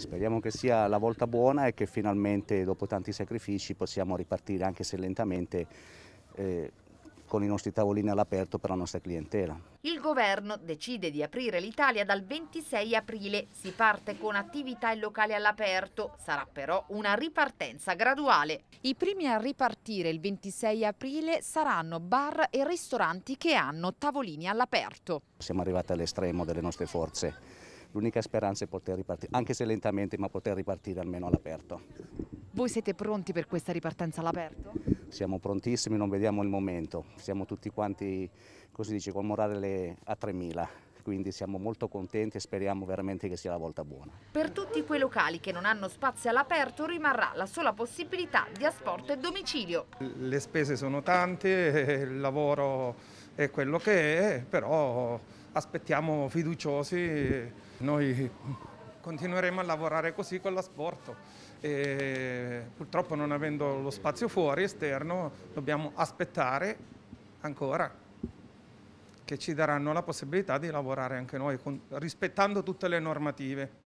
Speriamo che sia la volta buona e che finalmente dopo tanti sacrifici possiamo ripartire anche se lentamente eh, con i nostri tavolini all'aperto per la nostra clientela. Il governo decide di aprire l'Italia dal 26 aprile. Si parte con attività e locali all'aperto. Sarà però una ripartenza graduale. I primi a ripartire il 26 aprile saranno bar e ristoranti che hanno tavolini all'aperto. Siamo arrivati all'estremo delle nostre forze l'unica speranza è poter ripartire, anche se lentamente, ma poter ripartire almeno all'aperto. Voi siete pronti per questa ripartenza all'aperto? Siamo prontissimi, non vediamo il momento, siamo tutti quanti, così dice, col morale a 3000 quindi siamo molto contenti e speriamo veramente che sia la volta buona. Per tutti quei locali che non hanno spazio all'aperto rimarrà la sola possibilità di asporto e domicilio. Le spese sono tante, il lavoro è quello che è, però aspettiamo fiduciosi, noi continueremo a lavorare così con l'asporto. Purtroppo non avendo lo spazio fuori esterno dobbiamo aspettare ancora che ci daranno la possibilità di lavorare anche noi rispettando tutte le normative.